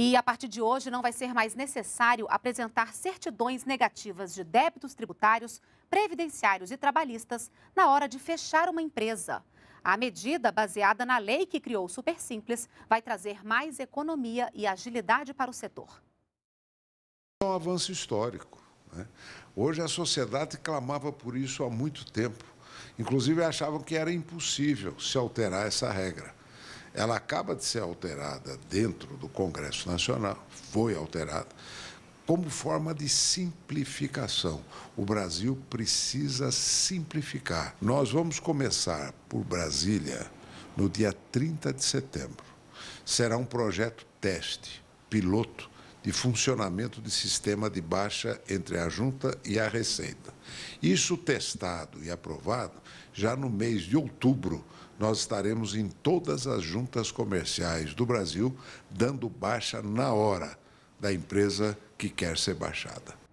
E a partir de hoje não vai ser mais necessário apresentar certidões negativas de débitos tributários, previdenciários e trabalhistas na hora de fechar uma empresa. A medida, baseada na lei que criou o Super Simples, vai trazer mais economia e agilidade para o setor. É um avanço histórico. Né? Hoje a sociedade clamava por isso há muito tempo. Inclusive achavam que era impossível se alterar essa regra. Ela acaba de ser alterada dentro do Congresso Nacional, foi alterada, como forma de simplificação. O Brasil precisa simplificar. Nós vamos começar por Brasília no dia 30 de setembro. Será um projeto teste, piloto, de funcionamento de sistema de baixa entre a junta e a receita. Isso testado e aprovado, já no mês de outubro, nós estaremos em todas as juntas comerciais do Brasil dando baixa na hora da empresa que quer ser baixada.